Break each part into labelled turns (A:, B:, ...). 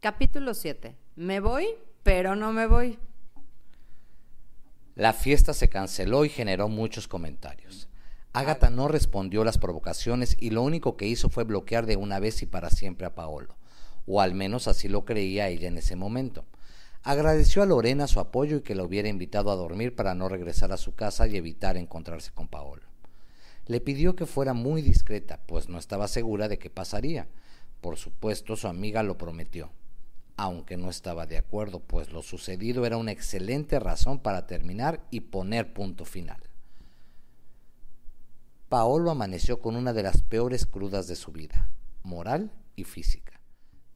A: Capítulo 7. Me voy, pero no me voy.
B: La fiesta se canceló y generó muchos comentarios. Agatha no respondió las provocaciones y lo único que hizo fue bloquear de una vez y para siempre a Paolo, o al menos así lo creía ella en ese momento. Agradeció a Lorena su apoyo y que la hubiera invitado a dormir para no regresar a su casa y evitar encontrarse con Paolo. Le pidió que fuera muy discreta, pues no estaba segura de qué pasaría. Por supuesto, su amiga lo prometió aunque no estaba de acuerdo, pues lo sucedido era una excelente razón para terminar y poner punto final. Paolo amaneció con una de las peores crudas de su vida, moral y física.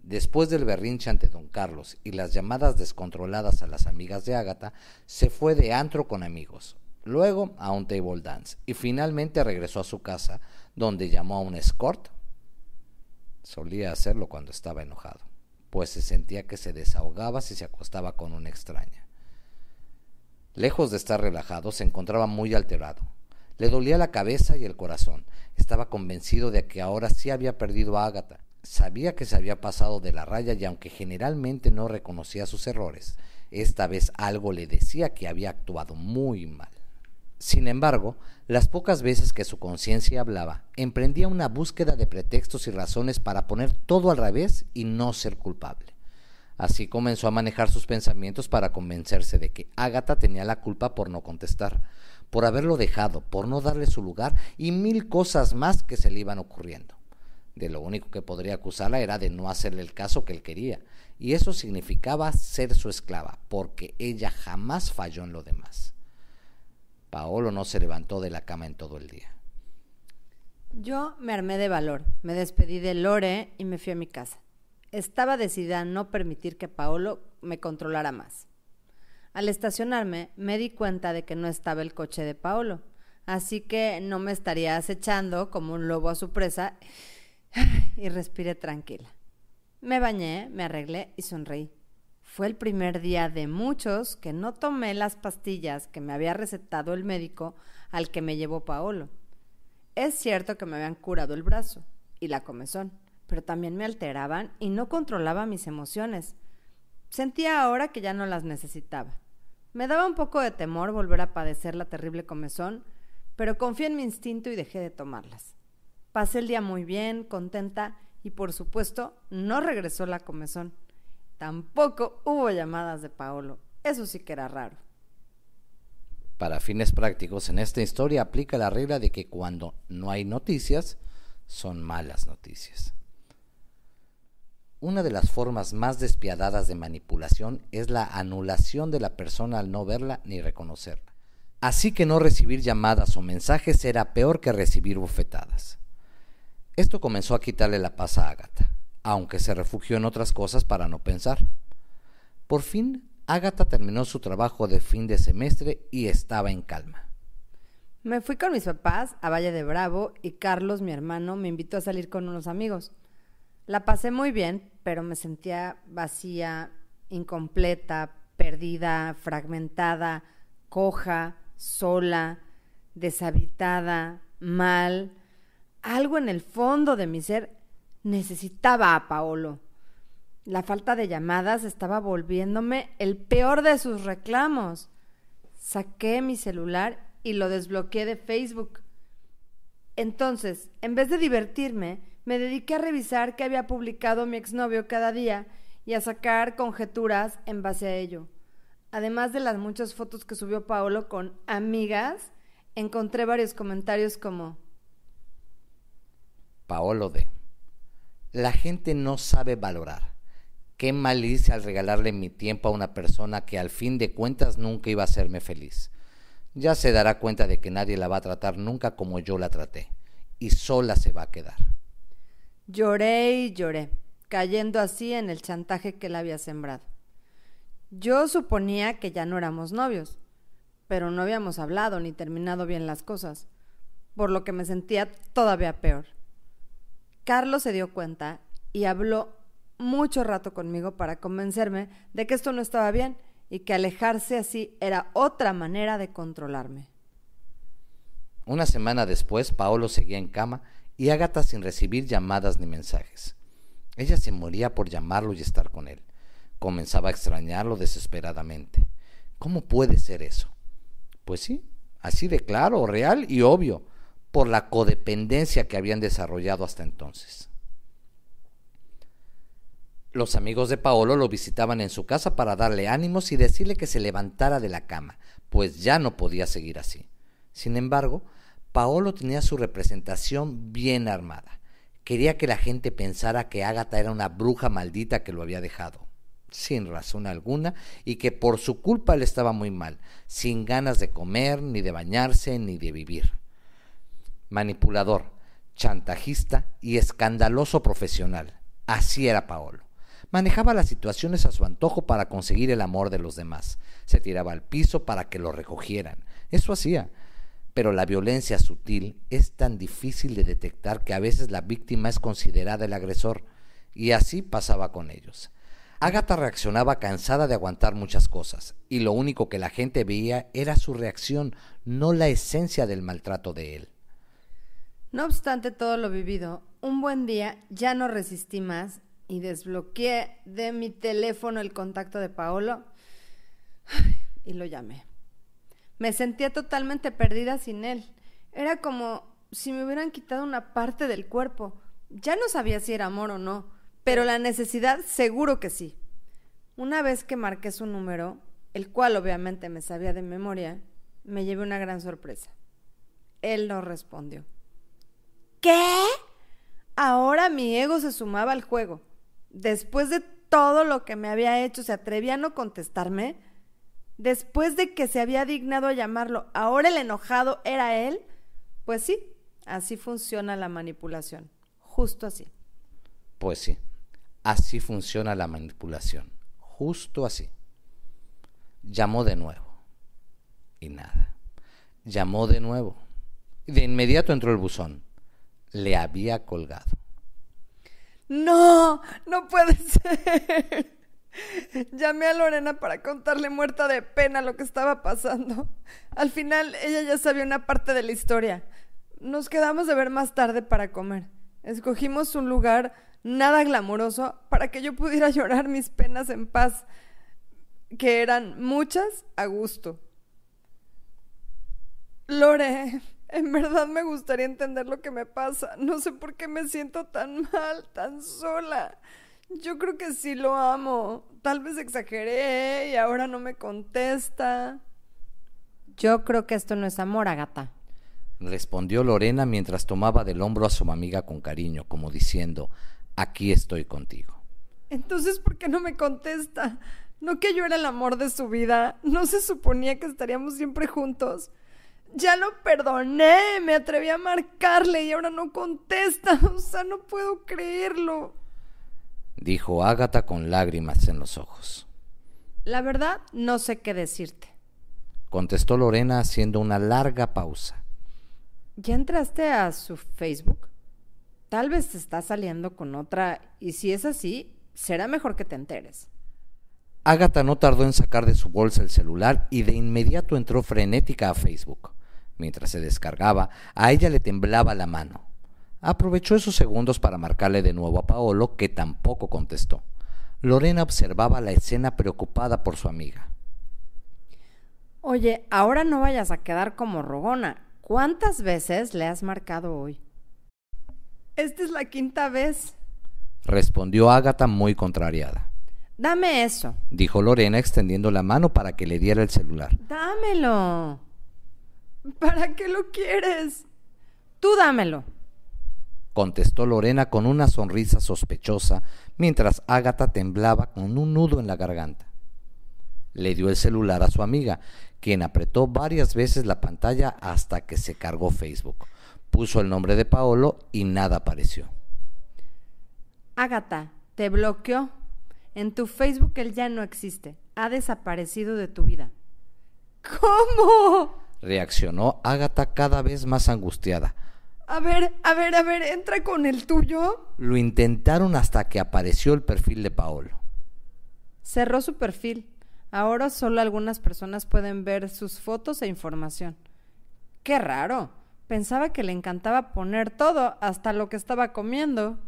B: Después del berrinche ante don Carlos y las llamadas descontroladas a las amigas de Ágata, se fue de antro con amigos, luego a un table dance y finalmente regresó a su casa, donde llamó a un escort. Solía hacerlo cuando estaba enojado pues se sentía que se desahogaba si se acostaba con una extraña. Lejos de estar relajado, se encontraba muy alterado. Le dolía la cabeza y el corazón. Estaba convencido de que ahora sí había perdido a Ágata. Sabía que se había pasado de la raya y aunque generalmente no reconocía sus errores, esta vez algo le decía que había actuado muy mal. Sin embargo, las pocas veces que su conciencia hablaba, emprendía una búsqueda de pretextos y razones para poner todo al revés y no ser culpable. Así comenzó a manejar sus pensamientos para convencerse de que Ágata tenía la culpa por no contestar, por haberlo dejado, por no darle su lugar y mil cosas más que se le iban ocurriendo. De lo único que podría acusarla era de no hacerle el caso que él quería, y eso significaba ser su esclava, porque ella jamás falló en lo demás. Paolo no se levantó de la cama en todo el día.
A: Yo me armé de valor, me despedí de Lore y me fui a mi casa. Estaba decidida a no permitir que Paolo me controlara más. Al estacionarme, me di cuenta de que no estaba el coche de Paolo, así que no me estaría acechando como un lobo a su presa y respiré tranquila. Me bañé, me arreglé y sonreí. Fue el primer día de muchos que no tomé las pastillas que me había recetado el médico al que me llevó Paolo. Es cierto que me habían curado el brazo y la comezón, pero también me alteraban y no controlaba mis emociones. Sentía ahora que ya no las necesitaba. Me daba un poco de temor volver a padecer la terrible comezón, pero confié en mi instinto y dejé de tomarlas. Pasé el día muy bien, contenta y por supuesto no regresó la comezón. Tampoco hubo llamadas de Paolo. Eso sí que era raro.
B: Para fines prácticos, en esta historia aplica la regla de que cuando no hay noticias, son malas noticias. Una de las formas más despiadadas de manipulación es la anulación de la persona al no verla ni reconocerla. Así que no recibir llamadas o mensajes era peor que recibir bofetadas. Esto comenzó a quitarle la paz a Agatha aunque se refugió en otras cosas para no pensar. Por fin, Ágata terminó su trabajo de fin de semestre y estaba en calma.
A: Me fui con mis papás a Valle de Bravo y Carlos, mi hermano, me invitó a salir con unos amigos. La pasé muy bien, pero me sentía vacía, incompleta, perdida, fragmentada, coja, sola, deshabitada, mal. Algo en el fondo de mi ser Necesitaba a Paolo. La falta de llamadas estaba volviéndome el peor de sus reclamos. Saqué mi celular y lo desbloqueé de Facebook. Entonces, en vez de divertirme, me dediqué a revisar qué había publicado mi exnovio cada día y a sacar conjeturas en base a ello. Además de las muchas fotos que subió Paolo con amigas, encontré varios comentarios como
B: Paolo de la gente no sabe valorar. Qué mal hice al regalarle mi tiempo a una persona que al fin de cuentas nunca iba a hacerme feliz. Ya se dará cuenta de que nadie la va a tratar nunca como yo la traté, y sola se va a quedar.
A: Lloré y lloré, cayendo así en el chantaje que la había sembrado. Yo suponía que ya no éramos novios, pero no habíamos hablado ni terminado bien las cosas, por lo que me sentía todavía peor. Carlos se dio cuenta y habló mucho rato conmigo para convencerme de que esto no estaba bien y que alejarse así era otra manera de controlarme.
B: Una semana después, Paolo seguía en cama y Agatha sin recibir llamadas ni mensajes. Ella se moría por llamarlo y estar con él. Comenzaba a extrañarlo desesperadamente. ¿Cómo puede ser eso? Pues sí, así de claro, real y obvio por la codependencia que habían desarrollado hasta entonces. Los amigos de Paolo lo visitaban en su casa para darle ánimos y decirle que se levantara de la cama, pues ya no podía seguir así. Sin embargo, Paolo tenía su representación bien armada. Quería que la gente pensara que Ágata era una bruja maldita que lo había dejado, sin razón alguna, y que por su culpa le estaba muy mal, sin ganas de comer, ni de bañarse, ni de vivir manipulador, chantajista y escandaloso profesional. Así era Paolo. Manejaba las situaciones a su antojo para conseguir el amor de los demás. Se tiraba al piso para que lo recogieran. Eso hacía. Pero la violencia sutil es tan difícil de detectar que a veces la víctima es considerada el agresor. Y así pasaba con ellos. Agatha reaccionaba cansada de aguantar muchas cosas, y lo único que la gente veía era su reacción, no la esencia del maltrato de él.
A: No obstante todo lo vivido, un buen día ya no resistí más y desbloqueé de mi teléfono el contacto de Paolo y lo llamé. Me sentía totalmente perdida sin él. Era como si me hubieran quitado una parte del cuerpo. Ya no sabía si era amor o no, pero la necesidad seguro que sí. Una vez que marqué su número, el cual obviamente me sabía de memoria, me llevé una gran sorpresa. Él no respondió. ¿Qué? Ahora mi ego se sumaba al juego. Después de todo lo que me había hecho, se atrevía a no contestarme. Después de que se había dignado a llamarlo, ahora el enojado era él. Pues sí, así funciona la manipulación. Justo así.
B: Pues sí, así funciona la manipulación. Justo así. Llamó de nuevo. Y nada. Llamó de nuevo. De inmediato entró el buzón le había colgado.
A: No, no puede ser. Llamé a Lorena para contarle muerta de pena lo que estaba pasando. Al final ella ya sabía una parte de la historia. Nos quedamos de ver más tarde para comer. Escogimos un lugar nada glamuroso para que yo pudiera llorar mis penas en paz, que eran muchas a gusto. Lore, en verdad me gustaría entender lo que me pasa. No sé por qué me siento tan mal, tan sola. Yo creo que sí lo amo. Tal vez exageré ¿eh? y ahora no me contesta. Yo creo que esto no es amor, Agata.
B: Respondió Lorena mientras tomaba del hombro a su amiga con cariño, como diciendo, aquí estoy contigo.
A: Entonces, ¿por qué no me contesta? ¿No que yo era el amor de su vida? ¿No se suponía que estaríamos siempre juntos? Ya lo perdoné, me atreví a marcarle y ahora no contesta. O sea, no puedo creerlo.
B: Dijo Ágata con lágrimas en los ojos.
A: La verdad, no sé qué decirte.
B: Contestó Lorena haciendo una larga pausa.
A: ¿Ya entraste a su Facebook? Tal vez te está saliendo con otra y si es así, será mejor que te enteres.
B: Ágata no tardó en sacar de su bolsa el celular y de inmediato entró frenética a Facebook. Mientras se descargaba, a ella le temblaba la mano. Aprovechó esos segundos para marcarle de nuevo a Paolo, que tampoco contestó. Lorena observaba la escena preocupada por su amiga.
A: Oye, ahora no vayas a quedar como rogona. ¿Cuántas veces le has marcado hoy? Esta es la quinta vez,
B: respondió Ágata muy contrariada.
A: Dame eso,
B: dijo Lorena extendiendo la mano para que le diera el celular.
A: Dámelo. ¿Para qué lo quieres? Tú dámelo.
B: Contestó Lorena con una sonrisa sospechosa, mientras Ágata temblaba con un nudo en la garganta. Le dio el celular a su amiga, quien apretó varias veces la pantalla hasta que se cargó Facebook. Puso el nombre de Paolo y nada apareció.
A: Ágata, te bloqueó. En tu Facebook él ya no existe. Ha desaparecido de tu vida. ¿Cómo?
B: reaccionó Ágata cada vez más angustiada.
A: A ver, a ver, a ver, entra con el tuyo.
B: Lo intentaron hasta que apareció el perfil de Paolo.
A: Cerró su perfil. Ahora solo algunas personas pueden ver sus fotos e información. Qué raro. Pensaba que le encantaba poner todo, hasta lo que estaba comiendo.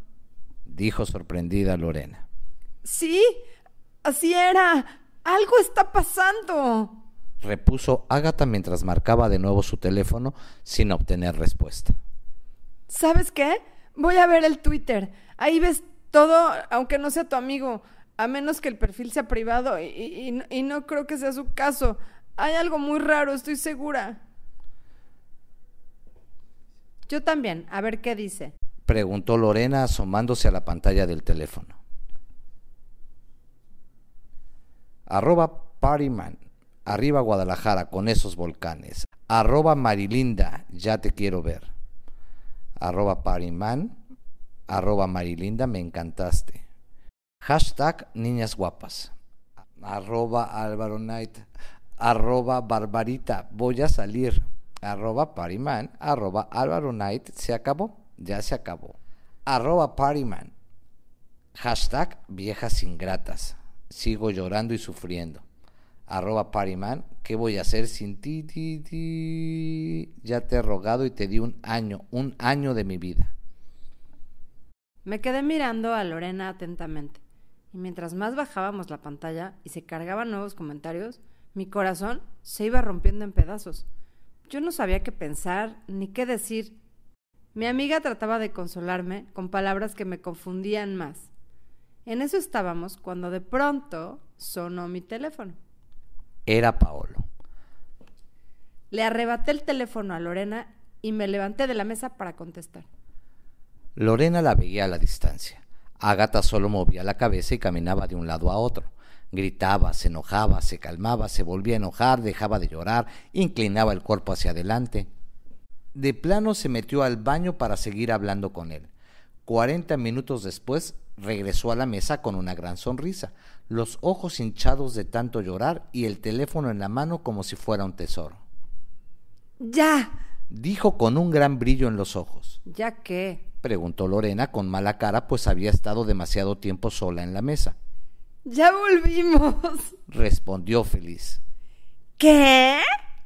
B: Dijo sorprendida Lorena.
A: Sí, así era. Algo está pasando
B: repuso Agatha mientras marcaba de nuevo su teléfono sin obtener respuesta.
A: ¿Sabes qué? Voy a ver el Twitter. Ahí ves todo, aunque no sea tu amigo, a menos que el perfil sea privado y, y no creo que sea su caso. Hay algo muy raro, estoy segura. Yo también, a ver qué dice.
B: Preguntó Lorena asomándose a la pantalla del teléfono. Arroba Partyman. Arriba Guadalajara con esos volcanes. Arroba Marilinda, ya te quiero ver. Arroba Parimán, Arroba Marilinda, me encantaste. Hashtag Niñas Guapas. Arroba Álvaro Knight. Arroba Barbarita, voy a salir. Arroba parimán Arroba Álvaro Knight, se acabó. Ya se acabó. Arroba Pariman. Hashtag Viejas Ingratas. Sigo llorando y sufriendo arroba Pariman, ¿qué voy a hacer sin ti, ti, ti? Ya te he rogado y te di un año, un año de mi vida.
A: Me quedé mirando a Lorena atentamente, y mientras más bajábamos la pantalla y se cargaban nuevos comentarios, mi corazón se iba rompiendo en pedazos. Yo no sabía qué pensar ni qué decir. Mi amiga trataba de consolarme con palabras que me confundían más. En eso estábamos cuando de pronto sonó mi teléfono.
B: Era Paolo.
A: Le arrebaté el teléfono a Lorena y me levanté de la mesa para contestar.
B: Lorena la veía a la distancia. Agata solo movía la cabeza y caminaba de un lado a otro. Gritaba, se enojaba, se calmaba, se volvía a enojar, dejaba de llorar, inclinaba el cuerpo hacia adelante. De plano se metió al baño para seguir hablando con él. Cuarenta minutos después regresó a la mesa con una gran sonrisa, los ojos hinchados de tanto llorar y el teléfono en la mano como si fuera un tesoro. Ya. Dijo con un gran brillo en los ojos.
A: ¿Ya qué?
B: Preguntó Lorena con mala cara, pues había estado demasiado tiempo sola en la mesa.
A: Ya volvimos.
B: Respondió feliz.
A: ¿Qué?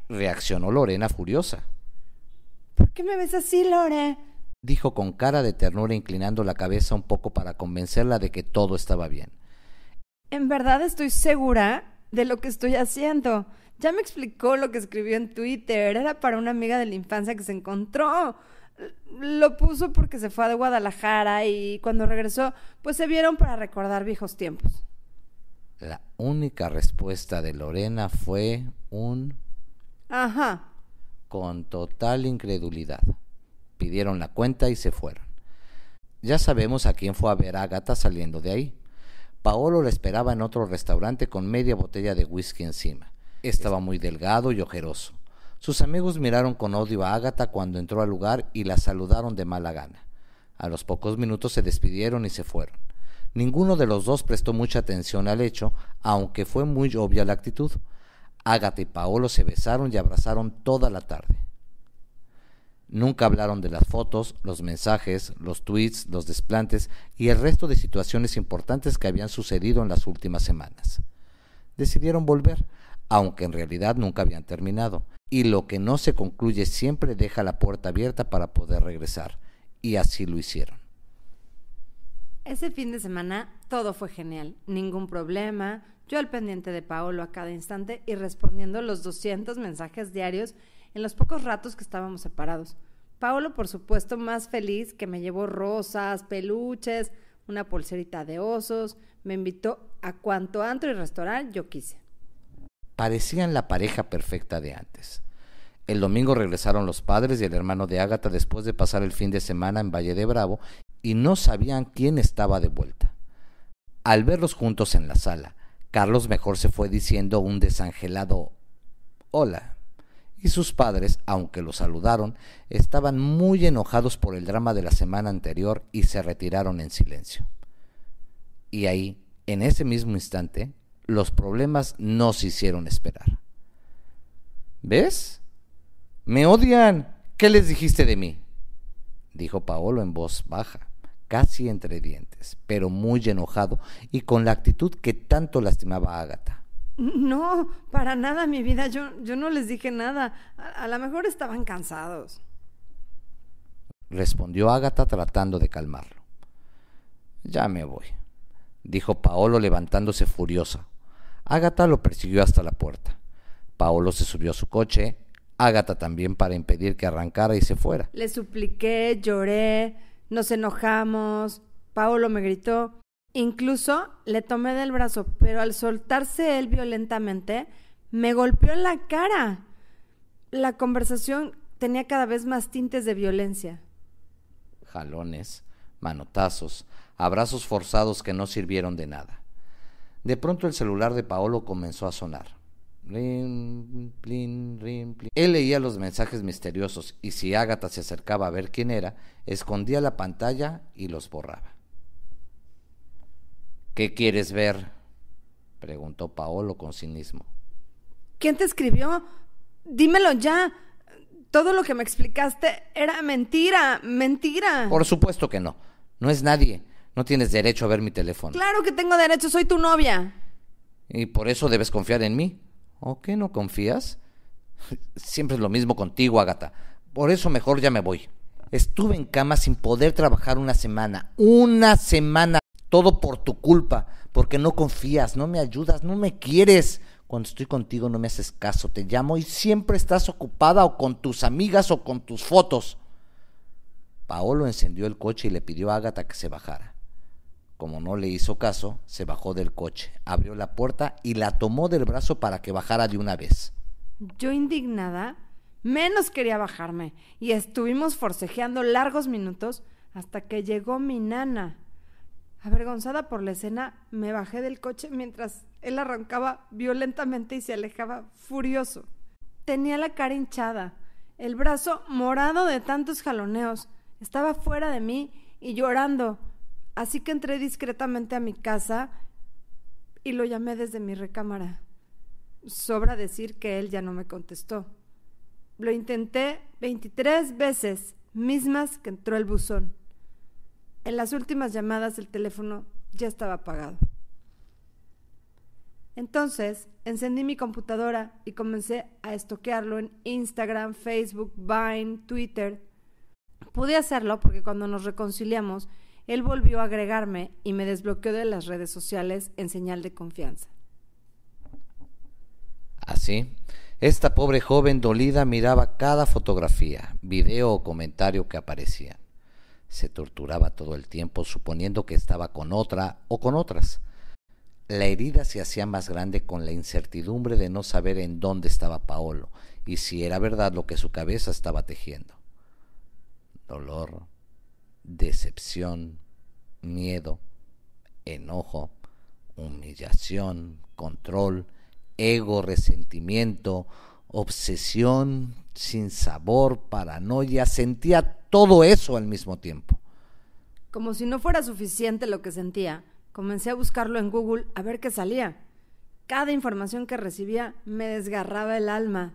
B: Reaccionó Lorena furiosa.
A: ¿Por qué me ves así, Lore?
B: Dijo con cara de ternura inclinando la cabeza un poco para convencerla de que todo estaba bien
A: en verdad estoy segura de lo que estoy haciendo. Ya me explicó lo que escribió en Twitter. Era para una amiga de la infancia que se encontró. Lo puso porque se fue de Guadalajara y cuando regresó, pues se vieron para recordar viejos tiempos.
B: La única respuesta de Lorena fue un...
A: Ajá.
B: Con total incredulidad. Pidieron la cuenta y se fueron. Ya sabemos a quién fue a ver a Agatha saliendo de ahí. Paolo la esperaba en otro restaurante con media botella de whisky encima. Estaba muy delgado y ojeroso. Sus amigos miraron con odio a Ágata cuando entró al lugar y la saludaron de mala gana. A los pocos minutos se despidieron y se fueron. Ninguno de los dos prestó mucha atención al hecho, aunque fue muy obvia la actitud. Ágata y Paolo se besaron y abrazaron toda la tarde. Nunca hablaron de las fotos, los mensajes, los tweets, los desplantes y el resto de situaciones importantes que habían sucedido en las últimas semanas. Decidieron volver, aunque en realidad nunca habían terminado, y lo que no se concluye siempre deja la puerta abierta para poder regresar, y así lo hicieron.
A: Ese fin de semana todo fue genial, ningún problema, yo al pendiente de Paolo a cada instante y respondiendo los 200 mensajes diarios en los pocos ratos que estábamos separados. Paolo, por supuesto, más feliz que me llevó rosas, peluches, una pulserita de osos, me invitó a cuanto antro y restaurante yo quise.
B: Parecían la pareja perfecta de antes. El domingo regresaron los padres y el hermano de Ágata después de pasar el fin de semana en Valle de Bravo y no sabían quién estaba de vuelta. Al verlos juntos en la sala, Carlos mejor se fue diciendo un desangelado Hola y sus padres, aunque lo saludaron, estaban muy enojados por el drama de la semana anterior y se retiraron en silencio. Y ahí, en ese mismo instante, los problemas no se hicieron esperar. ¿Ves? Me odian. ¿Qué les dijiste de mí? dijo Paolo en voz baja, casi entre dientes, pero muy enojado y con la actitud que tanto lastimaba a Agatha.
A: No, para nada, mi vida, yo, no les dije nada. A, lo mejor estaban cansados.
B: Respondió Ágata tratando de calmarlo. Ya me voy, dijo Paolo levantándose furiosa. Ágata lo persiguió hasta la puerta. Paolo se subió a su coche, Ágata también para impedir que arrancara y se fuera.
A: Le supliqué, lloré, nos enojamos, Paolo me gritó, Incluso le tomé del brazo, pero al soltarse él violentamente, me golpeó en la cara. La conversación tenía cada vez más tintes de violencia.
B: Jalones, manotazos, abrazos forzados que no sirvieron de nada. De pronto el celular de Paolo comenzó a sonar. Él leía los mensajes misteriosos y si Ágata se acercaba a ver quién era, escondía la pantalla y los borraba. ¿Qué quieres ver? preguntó Paolo con cinismo.
A: ¿Quién te escribió? Dímelo ya. Todo lo que me explicaste era mentira, mentira.
B: Por supuesto que no. No es nadie. No tienes derecho a ver mi teléfono.
A: Claro que tengo derecho, soy tu novia.
B: ¿Y por eso debes confiar en mí? ¿O qué no confías? Siempre es lo mismo contigo, Agata. Por eso mejor ya me voy. Estuve en cama sin poder trabajar una semana. Una semana. Todo por tu culpa, porque no confías, no me ayudas, no me quieres. Cuando estoy contigo no me haces caso, te llamo y siempre estás ocupada o con tus amigas o con tus fotos. Paolo encendió el coche y le pidió a Ágata que se bajara. Como no le hizo caso, se bajó del coche, abrió la puerta y la tomó del brazo para que bajara de una vez.
A: Yo indignada, menos quería bajarme, y estuvimos forcejeando largos minutos hasta que llegó mi nana. Avergonzada por la escena, me bajé del coche mientras él arrancaba violentamente y se alejaba furioso. Tenía la cara hinchada, el brazo morado de tantos jaloneos. Estaba fuera de mí y llorando. Así que entré discretamente a mi casa y lo llamé desde mi recámara. Sobra decir que él ya no me contestó. Lo intenté 23 veces, mismas que entró el buzón. En las últimas llamadas el teléfono ya estaba apagado. Entonces, encendí mi computadora y comencé a estoquearlo en Instagram, Facebook, Vine, Twitter. Pude hacerlo porque cuando nos reconciliamos, él volvió a agregarme y me desbloqueó de las redes sociales en señal de confianza.
B: Así, esta pobre joven dolida miraba cada fotografía, video o comentario que aparecía se torturaba todo el tiempo suponiendo que estaba con otra o con otras. La herida se hacía más grande con la incertidumbre de no saber en dónde estaba Paolo y si era verdad lo que su cabeza estaba tejiendo. Dolor, decepción, miedo, enojo, humillación, control, ego, resentimiento, obsesión, sin sabor, paranoia, sentía todo eso al mismo tiempo.
A: Como si no fuera suficiente lo que sentía, comencé a buscarlo en Google a ver qué salía. Cada información que recibía me desgarraba el alma.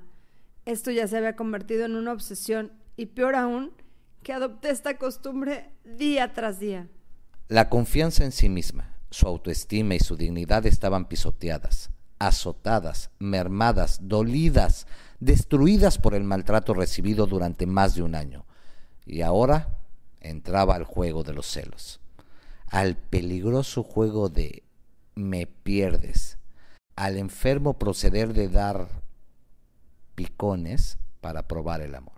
A: Esto ya se había convertido en una obsesión y peor aún, que adopté esta costumbre día tras día.
B: La confianza en sí misma, su autoestima y su dignidad estaban pisoteadas, azotadas, mermadas, dolidas, destruidas por el maltrato recibido durante más de un año. Y ahora entraba al juego de los celos, al peligroso juego de me pierdes, al enfermo proceder de dar picones para probar el amor.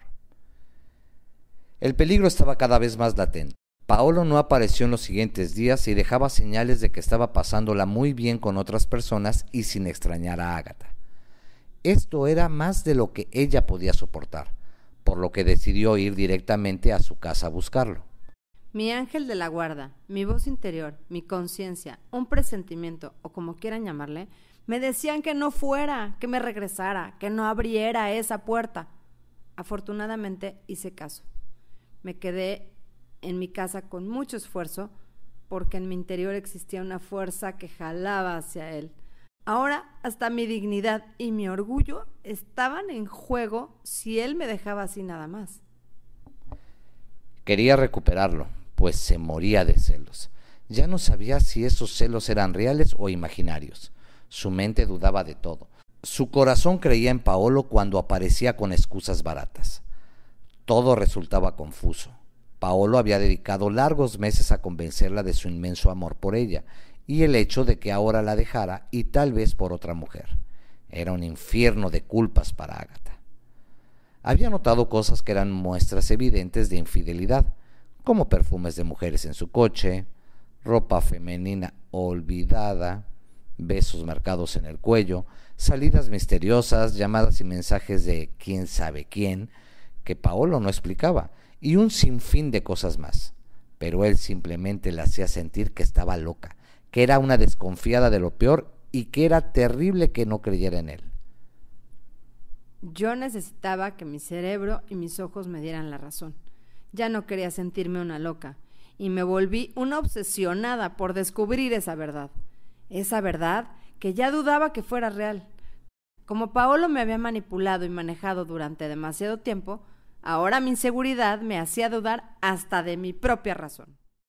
B: El peligro estaba cada vez más latente. Paolo no apareció en los siguientes días y dejaba señales de que estaba pasándola muy bien con otras personas y sin extrañar a Ágata. Esto era más de lo que ella podía soportar por lo que decidió ir directamente a su casa a buscarlo.
A: Mi ángel de la guarda, mi voz interior, mi conciencia, un presentimiento, o como quieran llamarle, me decían que no fuera, que me regresara, que no abriera esa puerta. Afortunadamente hice caso. Me quedé en mi casa con mucho esfuerzo porque en mi interior existía una fuerza que jalaba hacia él. Ahora hasta mi dignidad y mi orgullo estaban en juego si él me dejaba así nada más.
B: Quería recuperarlo, pues se moría de celos. Ya no sabía si esos celos eran reales o imaginarios. Su mente dudaba de todo. Su corazón creía en Paolo cuando aparecía con excusas baratas. Todo resultaba confuso. Paolo había dedicado largos meses a convencerla de su inmenso amor por ella y el hecho de que ahora la dejara y tal vez por otra mujer. Era un infierno de culpas para Ágata. Había notado cosas que eran muestras evidentes de infidelidad, como perfumes de mujeres en su coche, ropa femenina olvidada, besos marcados en el cuello, salidas misteriosas, llamadas y mensajes de quién sabe quién, que Paolo no explicaba, y un sinfín de cosas más. Pero él simplemente la hacía sentir que estaba loca que era una desconfiada de lo peor y que era terrible que no creyera en él.
A: Yo necesitaba que mi cerebro y mis ojos me dieran la razón. Ya no quería sentirme una loca y me volví una obsesionada por descubrir esa verdad. Esa verdad que ya dudaba que fuera real. Como Paolo me había manipulado y manejado durante demasiado tiempo, ahora mi inseguridad me hacía dudar hasta de mi propia razón.